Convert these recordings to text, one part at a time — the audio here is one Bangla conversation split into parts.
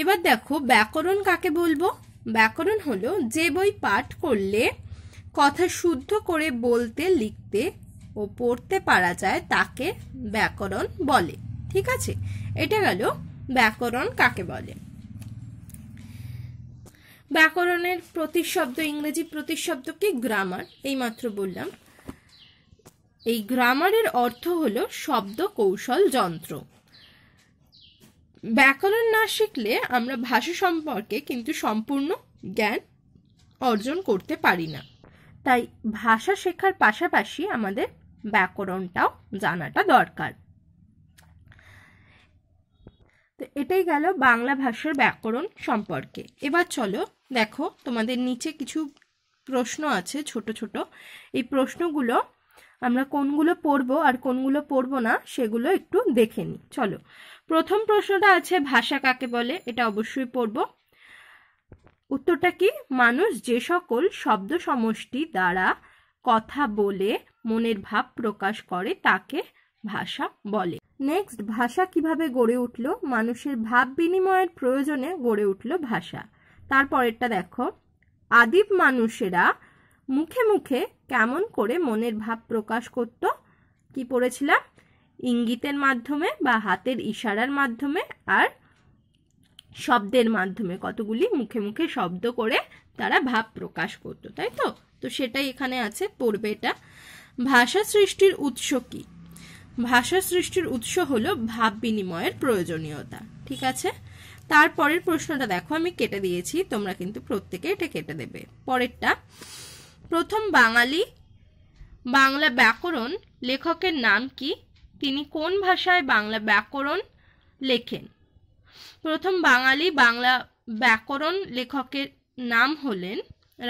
এবার দেখো ব্যাকরণ কাকে বলবো ব্যাকরণ হলো যে বই পাঠ করলে কথা শুদ্ধ করে বলতে লিখতে ও পড়তে পারা যায় তাকে ব্যাকরণ বলে ঠিক আছে এটা গেল ব্যাকরণ কাকে বলে ব্যাকরণের প্রতিশব্দ ইংরেজি প্রতিশব্দ কি গ্রামার এইমাত্র বললাম এই গ্রামারের অর্থ হলো শব্দ কৌশল যন্ত্র ব্যাকরণ না শিখলে আমরা ভাষা সম্পর্কে কিন্তু সম্পূর্ণ জ্ঞান অর্জন করতে পারি না তাই ভাষা শেখার পাশাপাশি আমাদের ব্যাকরণটাও জানাটা দরকার তো এটাই গেল বাংলা ভাষার ব্যাকরণ সম্পর্কে এবার চলো দেখো তোমাদের নিচে কিছু প্রশ্ন আছে ছোট ছোট এই প্রশ্নগুলো আমরা কোনগুলো পড়ব আর কোনগুলো পড়ব না সেগুলো একটু দেখে নিই চলো প্রথম প্রশ্নটা আছে ভাষা কাকে বলে এটা অবশ্যই পড়ব উত্তরটা কি মানুষ যে সকল শব্দ সমষ্টি দ্বারা কথা বলে মনের ভাব প্রকাশ করে তাকে ভাষা বলে নেক্সট ভাষা কিভাবে গড়ে উঠল মানুষের ভাব বিনিময়ের প্রয়োজনে গড়ে উঠল ভাষা তারপরেরটা দেখো আদিম মানুষেরা মুখে মুখে কেমন করে মনের ভাব প্রকাশ করত কি পড়েছিলাম ইঙ্গিতের মাধ্যমে বা হাতের ইশারার মাধ্যমে আর শব্দের মাধ্যমে কতগুলি মুখে মুখে শব্দ করে তারা ভাব প্রকাশ করত তাই তো তো সেটাই এখানে আছে পড়বে এটা ভাষা সৃষ্টির উৎস কি ভাষা সৃষ্টির উৎস হলো ভাব বিনিময়ের প্রয়োজনীয়তা ঠিক আছে তারপরের প্রশ্নটা দেখো আমি কেটে দিয়েছি তোমরা কিন্তু প্রত্যেকে এটা কেটে দেবে পরেরটা প্রথম বাঙালি বাংলা ব্যাকরণ লেখকের নাম কি তিনি কোন ভাষায় বাংলা ব্যাকরণ লেখেন প্রথম বাঙালি বাংলা ব্যাকরণ লেখকের নাম হলেন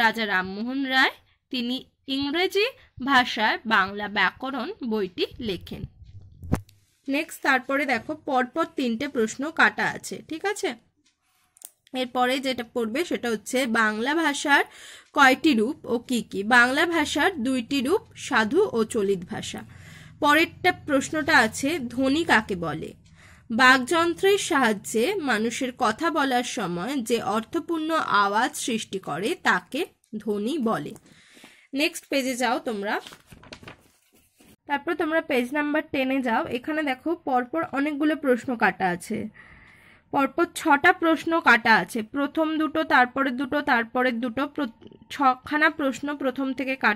রাজা রামমোহন রায় তিনি ইংরেজি ভাষায় বাংলা ব্যাকরণ বইটি লেখেন নেক্সট তারপরে দেখো পরপর তিনটে প্রশ্ন কাটা আছে ঠিক আছে এরপরে যেটা পড়বে সেটা হচ্ছে বাংলা ভাষার কয়টি রূপ ও কি কি বাংলা ভাষার দুইটি রূপ সাধু ও চলিত ভাষা পরেরটা প্রশ্নটা আছে ধ্বনি কাকে বলে বাগযন্ত্রের সাহায্যে মানুষের কথা বলার সময় যে অর্থপূর্ণ আওয়াজ সৃষ্টি করে তাকে ধ্বনি বলে নেক্সট পেজে যাও তোমরা তারপর তোমরা পেজ নাম্বার টেনে যাও এখানে দেখো পরপর অনেকগুলো প্রশ্ন কাটা আছে পরপর ছটা প্রশ্ন কাটা আছে প্রথম দুটো তারপরে দুটো তারপরে দুটো ছখানা প্রশ্ন প্রথম থেকে কাটা